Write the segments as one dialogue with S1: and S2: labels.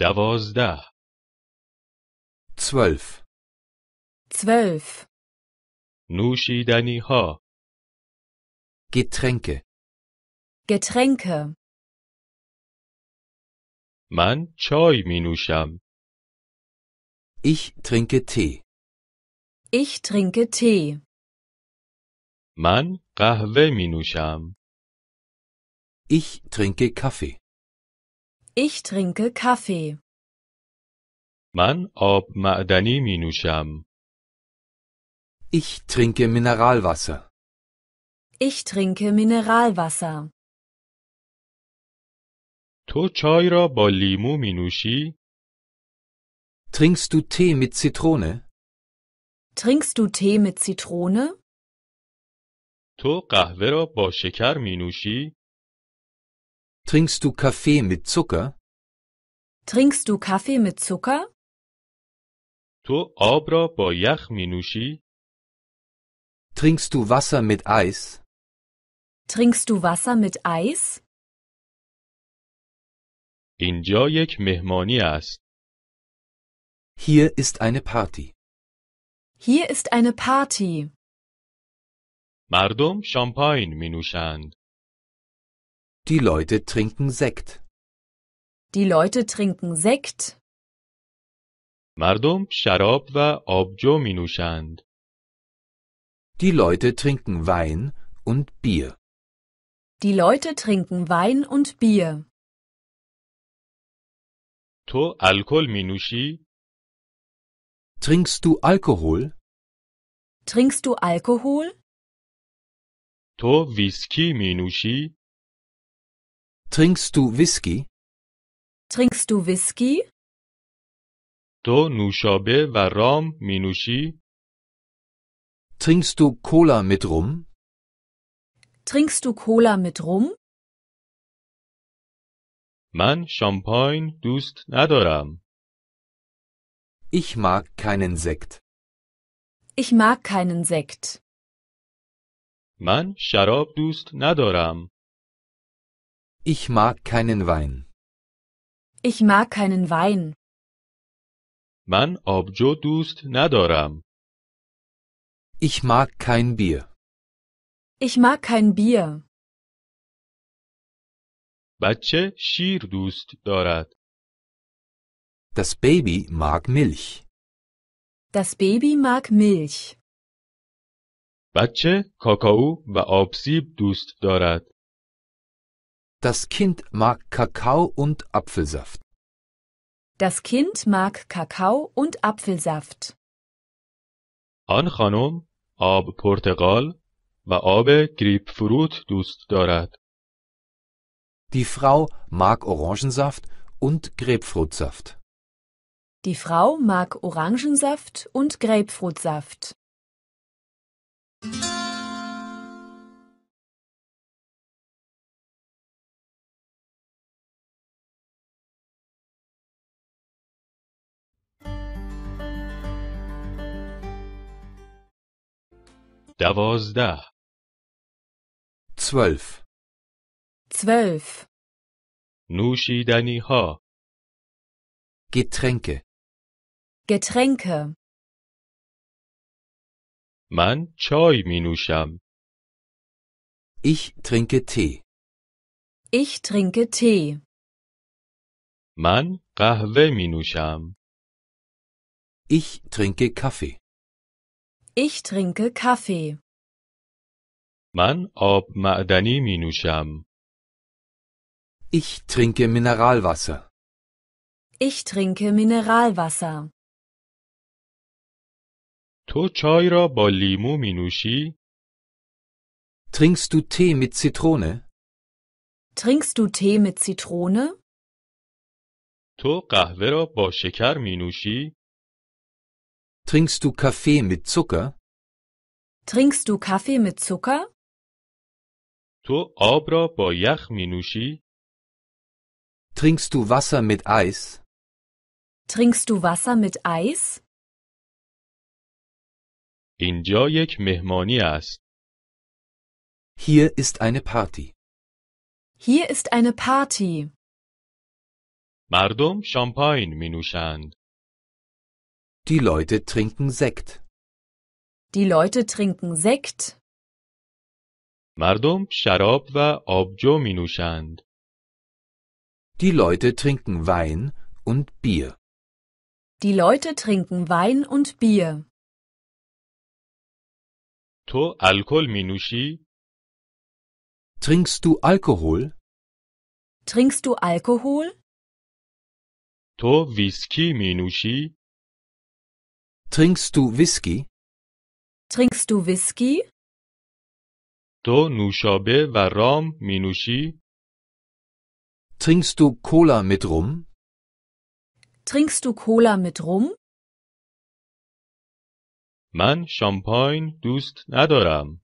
S1: دوازده zwölf
S2: zwölf
S1: نوشیدنی ها Getränke
S2: Getränke
S1: من چای می نوشم Ich trinke Tee
S2: Ich trinke Tee
S1: من قهوه می نوشم Ich trinke Kaffee
S2: ich trinke Kaffee.
S1: من آب معدنی می Ich trinke Mineralwasser.
S2: Ich trinke Mineralwasser.
S1: تو چای را با لیمو می Trinkst du Tee mit Zitrone?
S2: Trinkst du Tee mit Zitrone?
S1: تو قهوه را با شکر می Trinkst du Kaffee mit Zucker?
S2: Trinkst du Kaffee mit Zucker?
S1: تو آب را با یخ Trinkst du Wasser mit Eis?
S2: Trinkst du Wasser mit Eis?
S1: اینجا یک مهمانی است. Hier ist eine Party.
S2: Hier ist eine Party.
S1: مردم شامپاین می die Leute trinken Sekt.
S2: Die Leute trinken Sekt.
S1: مردم شراب و آبجو می نوشند. Die Leute trinken Wein und Bier.
S2: Die Leute trinken Wein und Bier.
S1: تو الکل می نوشی؟ Trinkst du Alkohol?
S2: Trinkst du Alkohol?
S1: تو ویسکی می نوشی؟ Trinkst du Whisky?
S2: Trinkst du Whisky?
S1: تو نوشابه و رام Trinkst du Cola mit Rum?
S2: Trinkst du Cola mit Rum?
S1: من شامپاین دوست ندارم. Ich mag keinen Sekt.
S2: Ich mag keinen Sekt.
S1: من شراب دوست ندارم. Ich mag keinen Wein.
S2: Ich mag keinen Wein.
S1: من آبجو دوست ندارم. Ich mag kein Bier.
S2: Ich mag kein Bier.
S1: بچه شیر دوست دارد. Das Baby mag Milch.
S2: Das Baby mag Milch.
S1: بچه کاکائو و آبسیب دوست دارد. Das Kind mag Kakao und Apfelsaft.
S2: Das Kind mag Kakao und Apfelsaft.
S1: آن خانم آب پرتقال و آب گریپ فروت دوست دارد. Die Frau mag Orangensaft und Grapefruitsaft.
S2: Die Frau mag Orangensaft und Grapefruitsaft.
S1: دوازده zwölf
S2: zwölf
S1: نوشیدنی ها Getränke
S2: Getränke
S1: من چای می نوشم Ich trinke Tee
S2: Ich trinke Tee
S1: من قهوه می نوشم Ich trinke Kaffee
S2: ich trinke Kaffee.
S1: من آب معدنی می Ich trinke Mineralwasser.
S2: Ich trinke Mineralwasser.
S1: تو چای را با لیمو می Trinkst du Tee mit Zitrone?
S2: Trinkst du Tee mit Zitrone?
S1: تو قهوه را با شکر می Trinkst du Kaffee mit Zucker?
S2: Trinkst du Kaffee mit Zucker?
S1: تو آب را با یخ Trinkst du Wasser mit Eis?
S2: Trinkst du Wasser mit Eis?
S1: اینجا یک مهمانی است. Hier ist eine Party.
S2: Hier ist eine Party.
S1: مردم شامپاین می die Leute trinken
S2: Sekt. Die Leute trinken Sekt.
S1: مردم شراب و آبجو می نوشند. Die Leute trinken Wein und Bier.
S2: Die Leute trinken Wein und Bier.
S1: تو الکل می نوشی؟ Trinkst du Alkohol?
S2: Trinkst du Alkohol?
S1: تو ویسکی می نوشی؟ Trinkst du Whisky?
S2: Trinkst du Whisky?
S1: تو نوشابه و رام Trinkst du Cola mit Rum?
S2: Trinkst du Cola mit Rum?
S1: من شامپاین دوست ندارم.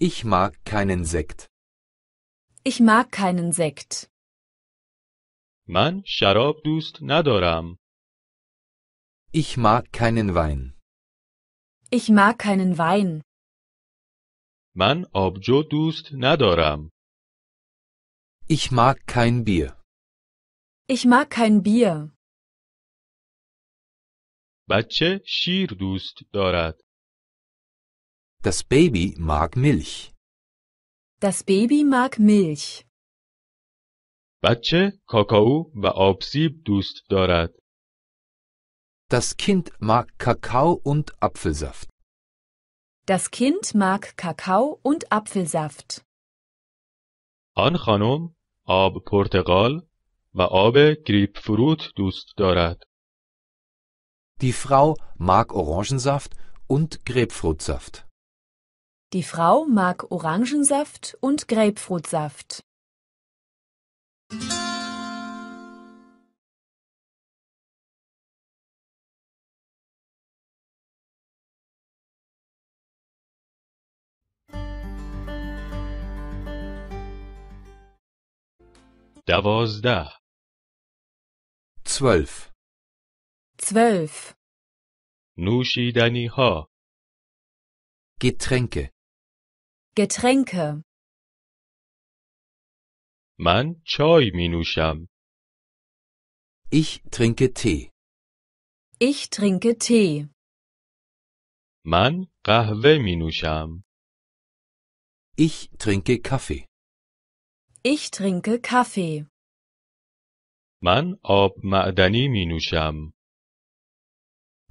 S1: Ich mag keinen Sekt.
S2: Ich mag keinen Sekt.
S1: من شراب دوست ندارم. Ich mag keinen Wein.
S2: Ich mag keinen Wein.
S1: من آبجو دوست ندارم. Ich mag kein Bier.
S2: Ich mag kein Bier.
S1: بچه شیر دوست دارد. Das Baby mag Milch.
S2: Das Baby mag Milch.
S1: بچه کاکائو و آبسیب دوست دارد. Das Kind mag Kakao und Apfelsaft.
S2: Das Kind mag Kakao und Apfelsaft.
S1: آن خانم آب پرتقال و آب گریپ فروت دوست دارد. Die Frau mag Orangensaft und Grapefruitsaft.
S2: Die Frau mag Orangensaft und Grapefruitsaft.
S1: دوازده zwölf
S2: zwölf
S1: نوشیدنی ها Getränke
S2: Getränke
S1: من چای می نوشم Ich trinke Tee
S2: Ich trinke Tee
S1: من قهوه می نوشم Ich trinke Kaffee
S2: ich trinke Kaffee.
S1: من آب معدنی می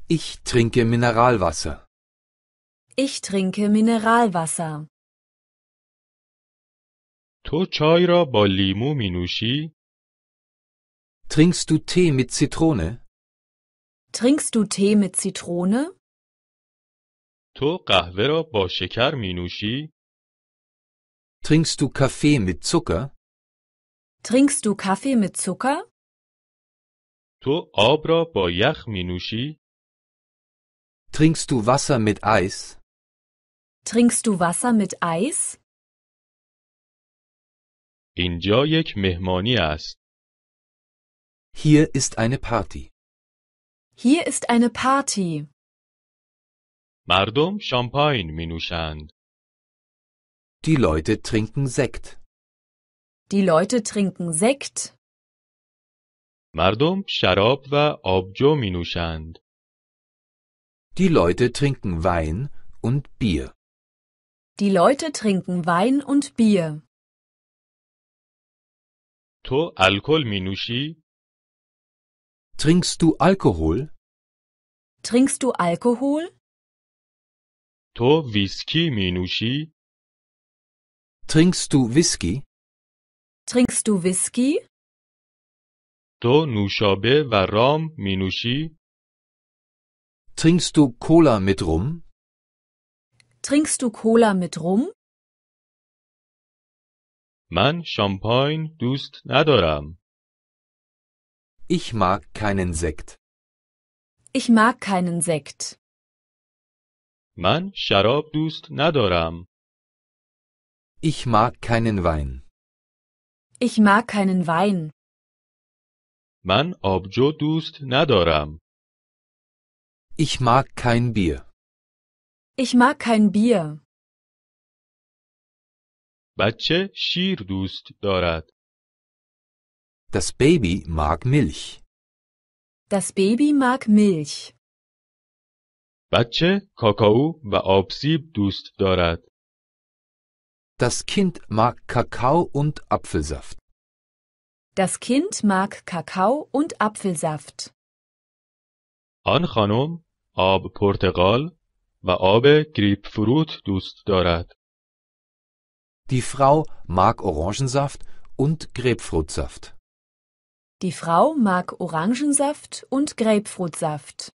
S1: Ich trinke Mineralwasser.
S2: Ich trinke Mineralwasser.
S1: تو چای را با لیمو می Trinkst du Tee mit Zitrone?
S2: Trinkst du Tee mit Zitrone?
S1: تو قهوه را با شکر می Trinkst du Kaffee mit Zucker?
S2: Trinkst du Kaffee mit Zucker?
S1: تو آب را با یخ Trinkst du Wasser mit Eis?
S2: Trinkst du Wasser mit Eis?
S1: اینجا یک مهمانی است. Hier ist eine Party.
S2: Hier ist eine Party.
S1: مردم شامپاین می die Leute trinken Sekt.
S2: Die Leute trinken Sekt.
S1: مردم شراب و آبجو می نوشند. Die Leute trinken Wein und Bier.
S2: Die Leute trinken Wein und Bier.
S1: تو الکل می نوشی؟ Trinkst du Alkohol?
S2: Trinkst du Alkohol?
S1: تو ویسکی می نوشی؟ Trinkst du Whisky?
S2: Trinkst du Whisky?
S1: تو نوشابه و رام Trinkst du Cola mit Rum?
S2: Trinkst du Cola mit Rum?
S1: من شامپاین دوست ندارم. Ich mag keinen Sekt.
S2: Ich mag keinen Sekt.
S1: من شراب دوست ندارم. Ich mag keinen Wein.
S2: Ich mag keinen Wein.
S1: من آبجو دوست ندارم. Ich mag kein Bier.
S2: Ich mag kein Bier.
S1: بچه شیر دوست دارد. Das Baby mag Milch.
S2: Das Baby mag Milch.
S1: بچه کاکائو و آبسیب دوست دارد. Das Kind mag Kakao und Apfelsaft.
S2: Das Kind mag Kakao und Apfelsaft.
S1: آن خانم آب پرتقال و آب گریپ فروت دوست دارد. Die Frau mag Orangensaft und Grapefruitsaft.
S2: Die Frau mag Orangensaft und Grapefruitsaft.